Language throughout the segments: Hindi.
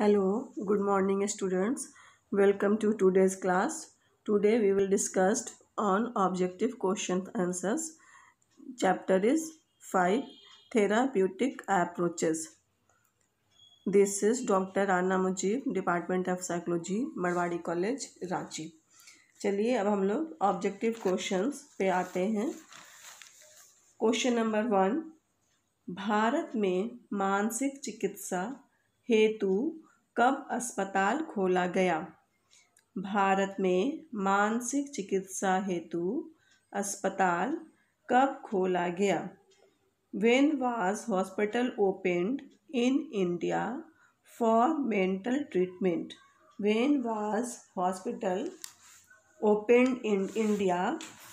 Hello, good morning students. Welcome to today's class. Today we will discuss on objective question answers. Chapter is 5 Therapeutic Approaches. This is Dr. Anna Mujib, Department of Psychology, Marwadi College, Ranchi. चलिए अब हम लोग ऑब्जेक्टिव क्वेश्चंस पे आते हैं क्वेश्चन नंबर वन भारत में मानसिक चिकित्सा हेतु कब अस्पताल खोला गया भारत में मानसिक चिकित्सा हेतु अस्पताल कब खोला गया when was hospital opened in India for mental treatment when was hospital opened in India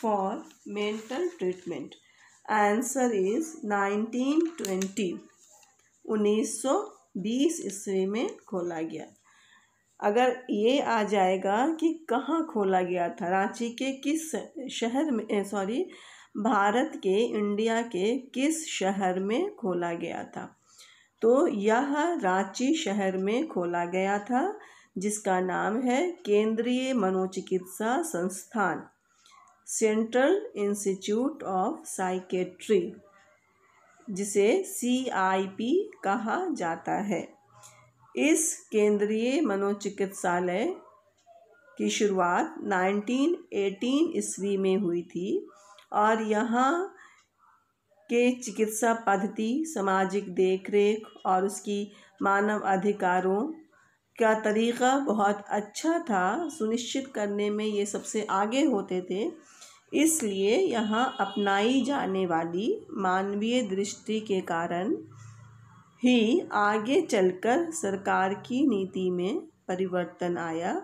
for mental treatment answer is 1920 1920 बीस ईस्वी में खोला गया अगर ये आ जाएगा कि कहाँ खोला गया था रांची के किस शहर में सॉरी भारत के इंडिया के किस शहर में खोला गया था तो यह रांची शहर में खोला गया था जिसका नाम है केंद्रीय मनोचिकित्सा संस्थान सेंट्रल इंस्टीट्यूट ऑफ साइकेट्री जिसे सी आई पी कहा जाता है इस केंद्रीय मनोचिकित्सालय की शुरुआत 1918 ईस्वी में हुई थी और यहाँ के चिकित्सा पद्धति सामाजिक देखरेख और उसकी मानव अधिकारों का तरीक़ा बहुत अच्छा था सुनिश्चित करने में ये सबसे आगे होते थे इसलिए यहाँ अपनाई जाने वाली मानवीय दृष्टि के कारण ही आगे चलकर सरकार की नीति में परिवर्तन आया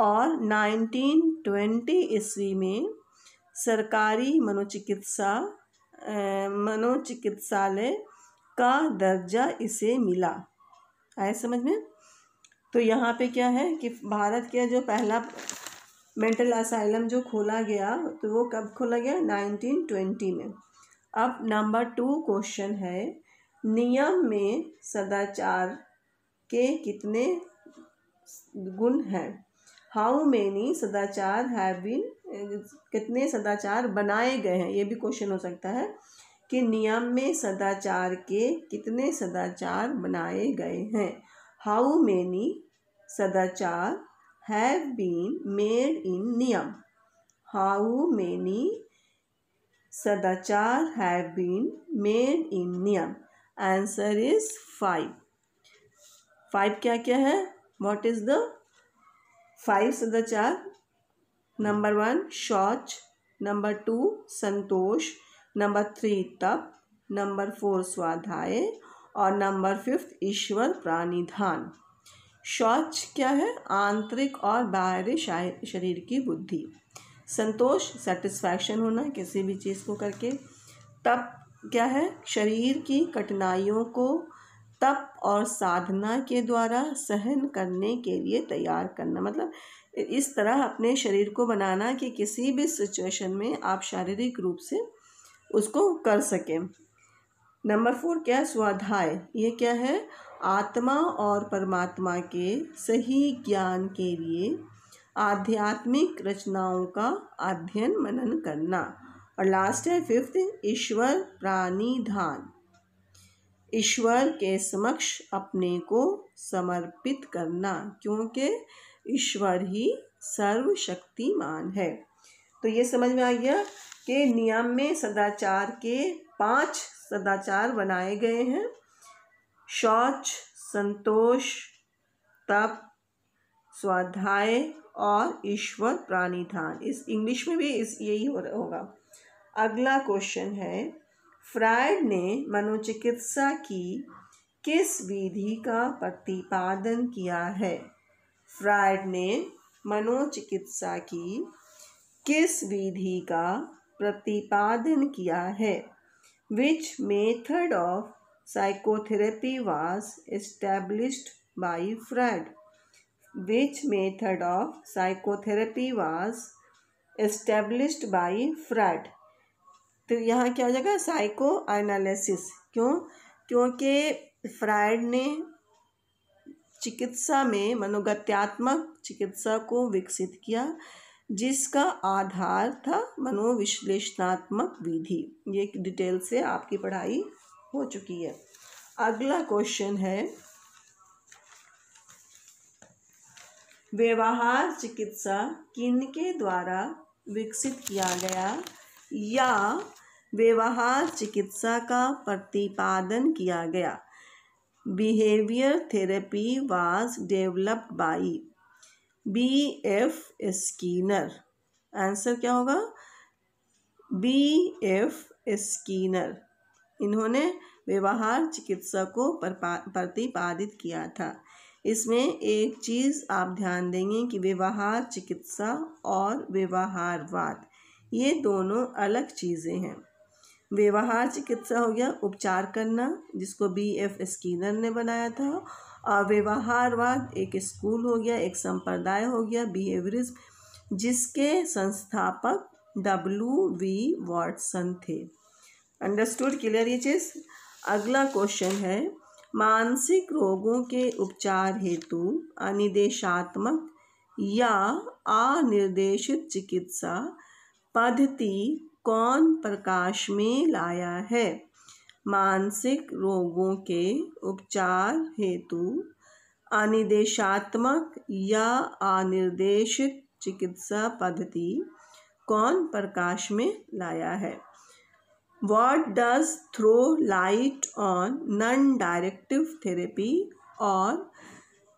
और 1920 ईस्वी में सरकारी मनोचिकित्सा मनोचिकित्सालय का दर्जा इसे मिला आया समझ में तो यहाँ पे क्या है कि भारत का जो पहला मेंटल असाइलम जो खोला गया तो वो कब खोला गया नाइनटीन ट्वेंटी में अब नंबर टू क्वेश्चन है नियम में सदाचार के कितने गुण हैं हाउ मेनी सदाचार हैव बीन कितने सदाचार बनाए गए हैं ये भी क्वेश्चन हो सकता है कि नियम में सदाचार के कितने सदाचार बनाए गए हैं हाउ मेनी सदाचार हैव बीन मेड इन नियम हाउ मेनी सदाचार हैव बीन मेड इन नियम आंसर इज फाइव फाइव क्या क्या है वॉट इज द फाइव सदाचार नंबर वन शौच नंबर टू संतोष नंबर थ्री तप नंबर फोर स्वाध्याय और नंबर फिफ्थ ईश्वर प्राणिधान शौच क्या है आंतरिक और बाहरी शरीर की बुद्धि संतोष सेटिस्फैक्शन होना किसी भी चीज़ को करके तप क्या है शरीर की कठिनाइयों को तप और साधना के द्वारा सहन करने के लिए तैयार करना मतलब इस तरह अपने शरीर को बनाना कि किसी भी सिचुएशन में आप शारीरिक रूप से उसको कर सकें नंबर फोर क्या है स्वाध्याय ये क्या है आत्मा और परमात्मा के सही ज्ञान के लिए आध्यात्मिक रचनाओं का अध्ययन मनन करना और लास्ट है फिफ्थ ईश्वर प्राणिधान ईश्वर के समक्ष अपने को समर्पित करना क्योंकि ईश्वर ही सर्वशक्तिमान है तो ये समझ में आ गया कि नियम में सदाचार के पांच सदाचार बनाए गए हैं शौच संतोष तप स्वाध्याय और ईश्वर प्राणिधान इस इंग्लिश में भी इस यही हो रहा होगा अगला क्वेश्चन है फ्रायड ने मनोचिकित्सा की किस विधि का प्रतिपादन किया है फ्रायड ने मनोचिकित्सा की किस विधि का प्रतिपादन किया है which method of Psychotherapy was established by Freud. Which method of psychotherapy was established by Freud? तो यहाँ क्या हो जाएगा साइको एनालिसिस क्यों क्योंकि फ्राइड ने चिकित्सा में मनोगत्यात्मक चिकित्सा को विकसित किया जिसका आधार था मनोविश्लेषणात्मक विधि ये डिटेल से आपकी पढ़ाई हो चुकी है अगला क्वेश्चन है व्यवहार चिकित्सा किनके द्वारा विकसित किया गया या व्यवहार चिकित्सा का प्रतिपादन किया गया behaviour therapy was developed by B F Skinner answer क्या होगा बी एफ स्कीनर इन्होंने व्यवहार चिकित्सा को प्रतिपादित किया था इसमें एक चीज़ आप ध्यान देंगे कि व्यवहार चिकित्सा और व्यवहारवाद ये दोनों अलग चीज़ें हैं व्यवहार चिकित्सा हो गया उपचार करना जिसको बी एफ स्कीनर ने बनाया था और व्यवहारवाद एक स्कूल हो गया एक संप्रदाय हो गया बिहेवियरिज्म जिसके संस्थापक डब्ल्यू वी वॉटसन थे अंडरस्टूड क्लियर ये चीज़ अगला क्वेश्चन है मानसिक रोगों के उपचार हेतु अनिदेशात्मक या अनिर्देशित चिकित्सा पद्धति कौन प्रकाश में लाया है मानसिक रोगों के उपचार हेतु अनिदेशात्मक या अनिर्देशित चिकित्सा पद्धति कौन प्रकाश में लाया है What does throw light on non directive therapy or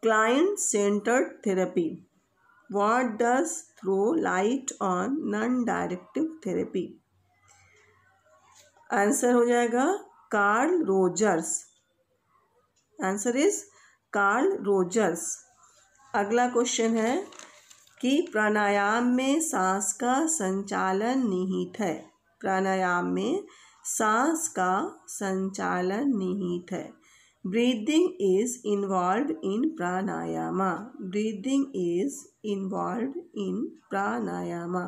client centered therapy? What does throw light on non directive therapy? Answer हो जाएगा Carl Rogers answer is Carl Rogers अगला क्वेश्चन है कि प्राणायाम में सांस का संचालन निहित है प्राणायाम में सांस का संचालन निहित है breathing is involve in pranayama breathing is involve in pranayama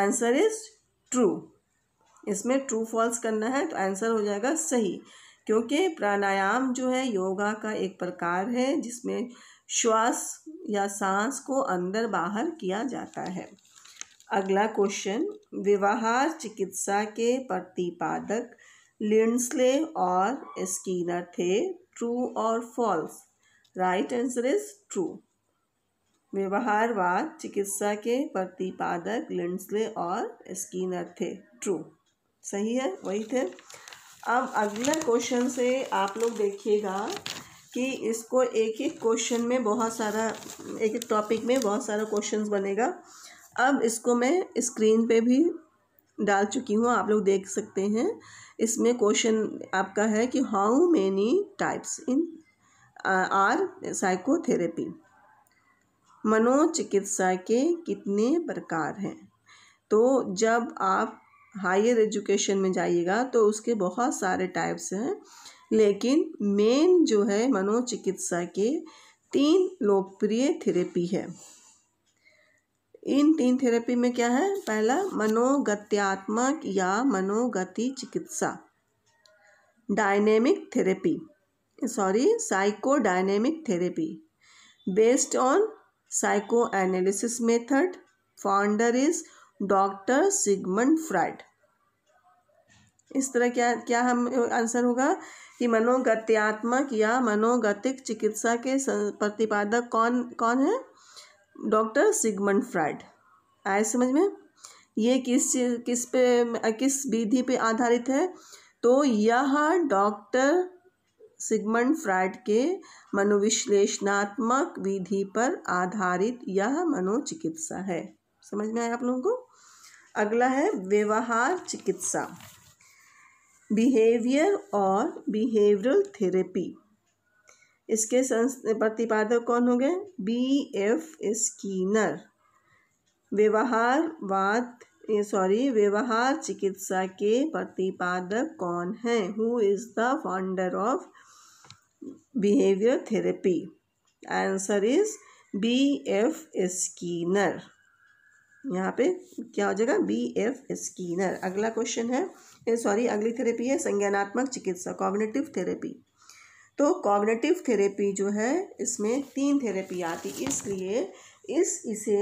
answer is true इसमें ट्रू फॉल्स करना है तो आंसर हो जाएगा सही क्योंकि प्राणायाम जो है योगा का एक प्रकार है जिसमें श्वास या सांस को अंदर बाहर किया जाता है अगला क्वेश्चन व्यवहार चिकित्सा के प्रतिपादक लिंडस्ले और स्कीनर थे ट्रू और false right answer is true व्यवहारवाद चिकित्सा के प्रतिपादक लिंडस्ले और स्कीनर थे ट्रू सही है वही थे अब अगला क्वेश्चन से आप लोग देखिएगा कि इसको एक एक क्वेश्चन में बहुत सारा एक एक टॉपिक में बहुत सारा क्वेश्चंस बनेगा अब इसको मैं स्क्रीन पे भी डाल चुकी हूँ आप लोग देख सकते हैं इसमें क्वेश्चन आपका है कि how many types in are psychotherapy मनोचिकित्सा के कितने प्रकार हैं तो जब आप हायर एजुकेशन में जाइएगा तो उसके बहुत सारे टाइप्स हैं लेकिन मेन जो है मनोचिकित्सा के तीन लोकप्रिय थेरेपी है इन तीन थेरेपी में क्या है पहला मनोगत्यात्मक या मनोगति चिकित्सा dynamic therapy sorry psychodynamic therapy based on psychoanalysis method founder is doctor Sigmund Freud इस तरह क्या क्या हम आंसर होगा कि मनोगत्यात्मक या मनोगतिक चिकित्सा के प्रतिपादक कौन कौन है डॉक्टर सिगमंड फ्राइड आए समझ में ये किस किस पे किस विधि पे आधारित है तो यह डॉक्टर सिगमंड फ्राइड के मनोविश्लेषणात्मक विधि पर आधारित यह मनोचिकित्सा है समझ में आया आप लोगों को अगला है व्यवहार चिकित्सा बिहेवियर और बिहेवियरल थेरेपी इसके प्रतिपादक कौन होंगे बी एफ स्कीनर व्यवहारवाद सॉरी व्यवहार चिकित्सा के प्रतिपादक कौन हैं who is the founder of behaviour therapy answer is B F Skinner यहाँ पे क्या हो जाएगा बी एफ स्कीनर अगला क्वेश्चन है सॉरी अगली थेरेपी है संज्ञानात्मक चिकित्सा कॉग्निटिव थेरेपी तो कॉग्नेटिव थेरेपी जो है इसमें तीन थेरेपी आती इसलिए इस इसे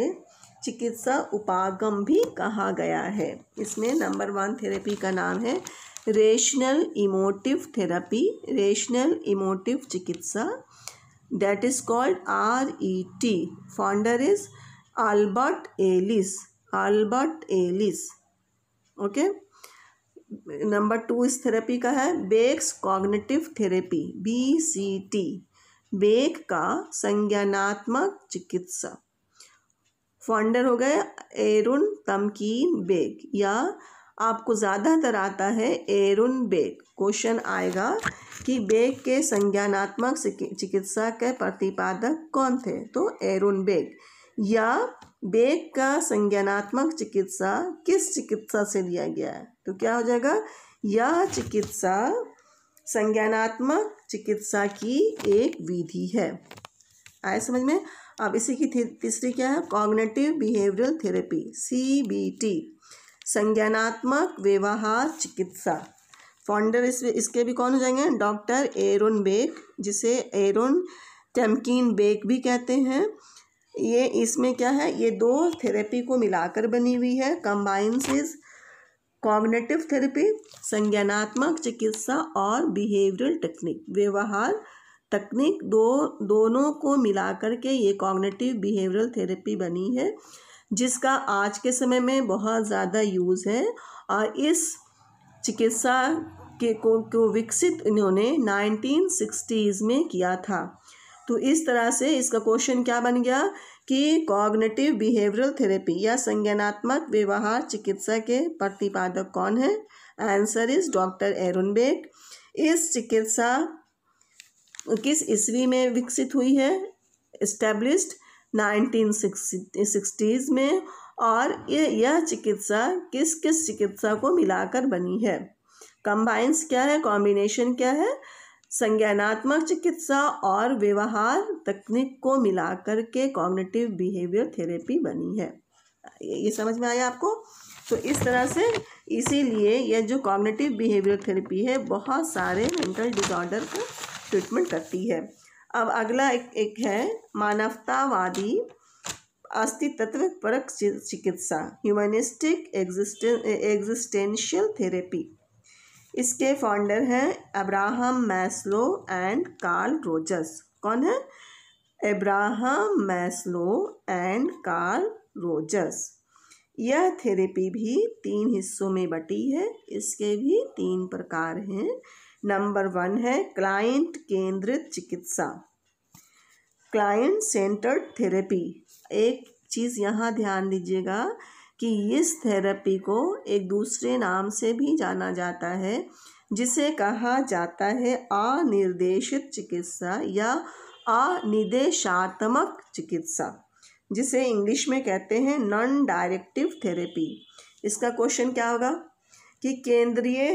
चिकित्सा उपागम भी कहा गया है इसमें नंबर वन थेरेपी का नाम है rational emotive therapy rational emotive चिकित्सा is R E T founder is Albert Ellis Albert Ellis okay Okay. Number two इस थेरेपी का है Beck's cognitive therapy B C T Beck का संज्ञानात्मक चिकित्सा फाउंडर हो गए एरुन तमकीन बेग या आपको ज़्यादातर आता है एरुन बेग क्वेश्चन आएगा कि बेग के संज्ञानात्मक चिकित्सा के प्रतिपादक कौन थे तो एरुन बेग या बेग का संज्ञानात्मक चिकित्सा किस चिकित्सा से लिया गया है तो क्या हो जाएगा यह चिकित्सा संज्ञानात्मक चिकित्सा की एक विधि है आए समझ में अब इसी की तीसरी क्या है cognitive behavioural therapy C B T संज्ञानात्मक व्यवहार चिकित्सा फाउंडर इस इसके भी कौन हो जाएंगे डॉक्टर एरोन बेग जिसे एरोन टेमकिन बेग भी कहते हैं ये इसमें क्या है ये दो थेरेपी को मिलाकर बनी हुई है कम्बाइंस इज कॉग्नेटिव थेरेपी संज्ञानात्मक चिकित्सा और बिहेवियरल टेक्निक व्यवहार तकनीक दो दोनों को मिलाकर के ये कॉग्नेटिव बिहेवियरल थेरेपी बनी है जिसका आज के समय में बहुत ज़्यादा यूज़ है और इस चिकित्सा के को, को विकसित इन्होंने नाइनटीन सिक्सटीज़ में किया था तो इस तरह से इसका क्वेश्चन क्या बन गया कि कॉग्नेटिव बिहेवियरल थेरेपी या संज्ञानात्मक व्यवहार चिकित्सा के प्रतिपादक कौन है answer is doctor Aaron Beck इस चिकित्सा किस ईस्वी में विकसित हुई है इस्टेब्लिश्ड नाइनटीन सिक्सटीज़ में और यह चिकित्सा किस किस चिकित्सा को मिलाकर बनी है कंबाइंस क्या है कॉम्बिनेशन क्या है संज्ञानात्मक चिकित्सा और व्यवहार तकनीक को मिलाकर के कॉग्निटिव बिहेवियर थेरेपी बनी है ये समझ में आया आपको तो इस तरह से इसीलिए यह जो कॉग्निटिव बिहेवियर थेरेपी है बहुत सारे मेंटल डिसऑर्डर को ट्रीटमेंट करती है अब अगला एक, एक है मानवतावादी अस्तित्व परक चिकित्सा ह्यूमनिस्टिक एग्जिस्टेंशियल थेरेपी इसके फाउंडर हैं Abraham Maslow and Carl Rogers कौन है Abraham Maslow and Carl Rogers यह थेरेपी भी तीन हिस्सों में बटी है इसके भी तीन प्रकार हैं नंबर वन है क्लाइंट केंद्रित चिकित्सा क्लाइंट सेंटर्ड थेरेपी एक चीज़ यहाँ ध्यान दीजिएगा कि इस थेरेपी को एक दूसरे नाम से भी जाना जाता है जिसे कहा जाता है अनिर्देशित चिकित्सा या अनिदेशात्मक चिकित्सा जिसे इंग्लिश में कहते हैं नॉन डायरेक्टिव थेरेपी इसका क्वेश्चन क्या होगा कि केंद्रीय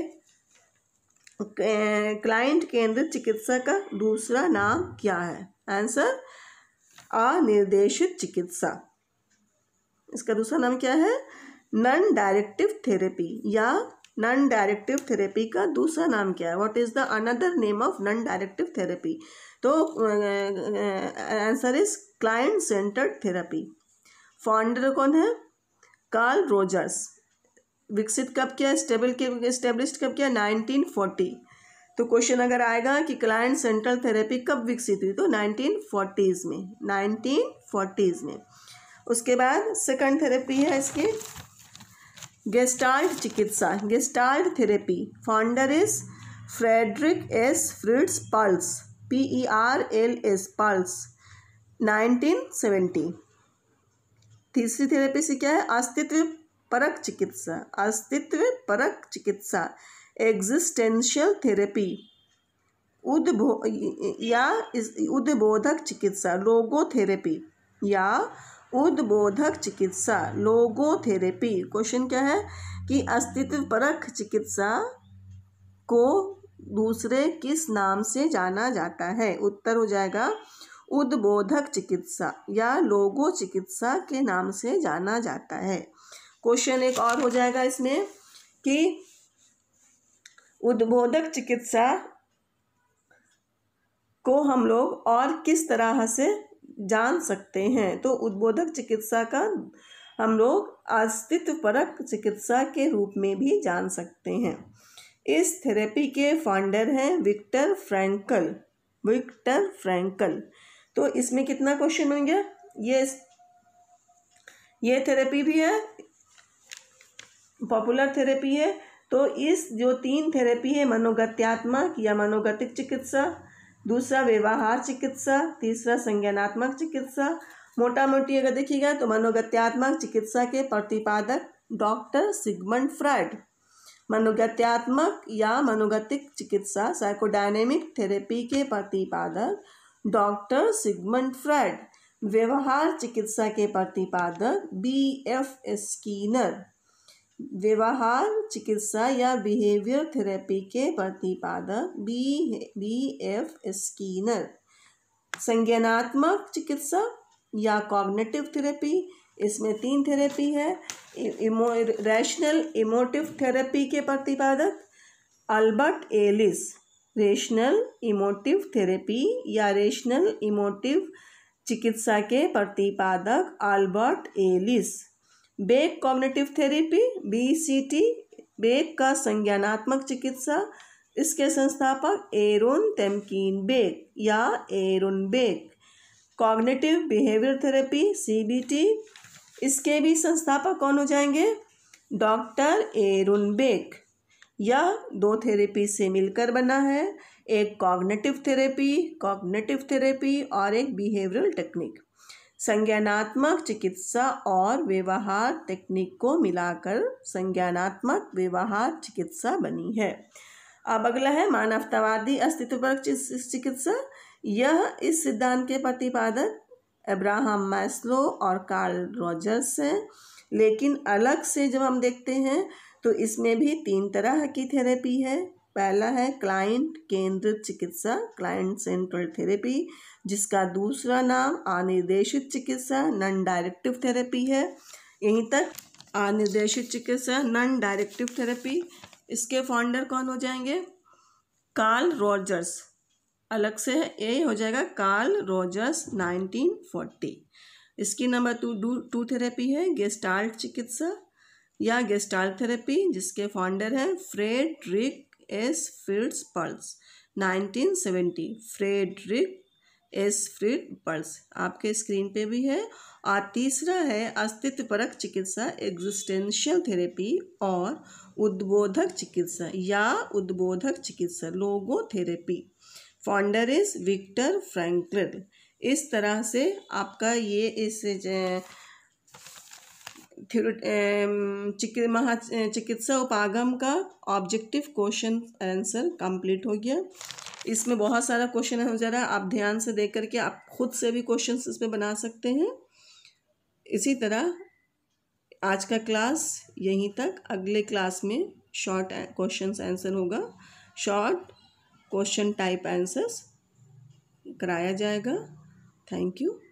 क्लाइंट केंद्रित चिकित्सा का दूसरा नाम क्या है आंसर अनिर्देशित चिकित्सा इसका दूसरा नाम क्या है नॉन डायरेक्टिव थेरेपी या नॉन डायरेक्टिव थेरेपी का दूसरा नाम क्या है what is the another name of non directive therapy तो answer is client centred therapy founder कौन है कार्ल रोजर्स विकसित कब किया स्टेबल के स्टेब्लिश कब किया नाइनटीन फोर्टी तो क्वेश्चन अगर आएगा कि क्लाइंट सेंट्रल थेरेपी कब विकसित हुई तो नाइनटीन फोर्टीज़ में नाइनटीन फोर्टीज़ में उसके बाद सेकंड थेरेपी है इसकी गेस्टाल्ट चिकित्सा gestalt therapy founder is Frederick S Fritz Perls P E R L S Perls nineteen seventy तीसरी थेरेपी से क्या है अस्तित्व परक चिकित्सा अस्तित्व परक चिकित्सा एग्जिस्टेंशियल थेरेपी उद्बो या उद्बोधक चिकित्सा लोगोथेरेपी या उद्बोधक चिकित्सा लोगोथेरेपी क्वेश्चन क्या है कि अस्तित्व परक चिकित्सा को दूसरे किस नाम से जाना जाता है उत्तर हो जाएगा उद्बोधक चिकित्सा या लोगो चिकित्सा के नाम से जाना जाता है क्वेश्चन एक और हो जाएगा इसमें कि उद्बोधक चिकित्सा को हम लोग और किस तरह से जान सकते हैं तो उद्बोधक चिकित्सा का हम लोग अस्तित्व परक चिकित्सा के रूप में भी जान सकते हैं इस थेरेपी के फाउंडर हैं विक्टर फ्रैंकल विक्टर फ्रैंकल तो इसमें कितना क्वेश्चन हो गया ये ये थेरेपी भी है पॉपुलर थेरेपी है तो इस जो तीन थेरेपी है मनोगत्यात्मक या मनोगतिक चिकित्सा दूसरा व्यवहार चिकित्सा तीसरा संज्ञानात्मक चिकित्सा मोटा मोटी अगर देखिएगा तो मनोगत्यात्मक चिकित्सा के प्रतिपादक डॉक्टर सिगमंड फ्राइड मनोगत्यात्मक या मनोगतिक चिकित्सा साइकोडायनेमिक थेरेपी के प्रतिपादक डॉक्टर सिगमंड फ्राइड व्यवहार चिकित्सा के प्रतिपादक बी एफ स्कीनर व्यवहार चिकित्सा या बिहेवियर थेरेपी के प्रतिपादक बी बी एफ स्कीनर संज्ञानात्मक चिकित्सा या कॉग्नेटिव थेरेपी इसमें तीन थेरेपी है इमो रैशनल इमोटिव थेरेपी के प्रतिपादक Albert Ellis rational emotive therapy या रेशनल इमोटिव चिकित्सा के प्रतिपादक Albert Ellis Beck cognitive therapy B C T Beck का संज्ञानात्मक चिकित्सा इसके संस्थापक एरोन तेमकीन बेक या Aaron Beck cognitive behaviour therapy C B T इसके भी संस्थापक कौन हो जाएंगे डॉक्टर एरोन बेक यह दो थेरेपी से मिलकर बना है एक कॉग्निटिव थेरेपी कॉग्निटिव थेरेपी और एक बिहेवियरल टेक्निक संज्ञानात्मक चिकित्सा और व्यवहार तकनीक को मिलाकर संज्ञानात्मक व्यवहार चिकित्सा बनी है अब अगला है मानवतावादी अस्तित्व पर चिकित्सा यह इस सिद्धांत के प्रतिपादक अब्राहम मैस्लो और कार्ल रॉजर्स हैं लेकिन अलग से जब हम देखते हैं तो इसमें भी तीन तरह की थेरेपी है पहला है क्लाइंट केंद्रित चिकित्सा क्लाइंट सेंट्रल थेरेपी जिसका दूसरा नाम अनिर्देशित चिकित्सा नॉन डायरेक्टिव थेरेपी है यहीं तक अनिर्देशित चिकित्सा नॉन डायरेक्टिव थेरेपी इसके फाउंडर कौन हो जाएंगे कार्ल रॉजर्स अलग से ये हो जाएगा कार्ल रॉजर्स नाइनटीन फोर्टी इसकी नंबर टू टू थेरेपी है गेस्टाल्ट चिकित्सा या गेस्टाल्ट थेरेपी जिसके फाउंडर हैं Rick S Fritz Perls 1970 Frederick S Fritz Perls आपके स्क्रीन पे भी है और तीसरा है अस्तित्व परक चिकित्सा एग्जिस्टेंशियल थेरेपी और उद्बोधक चिकित्सा या उद्बोधक चिकित्सा logotherapy founder is Victor Franklin इस तरह से आपका ये इस महा चिकित्सा उपागम का ऑब्जेक्टिव क्वेश्चन आंसर कंप्लीट हो गया इसमें बहुत सारा क्वेश्चन हो जा रहा है आप ध्यान से देख करके आप खुद से भी क्वेश्चन इसमें बना सकते हैं इसी तरह आज का क्लास यहीं तक अगले क्लास में शॉर्ट क्वेश्चन आंसर होगा शॉर्ट क्वेश्चन टाइप आंसर्स कराया जाएगा थैंक यू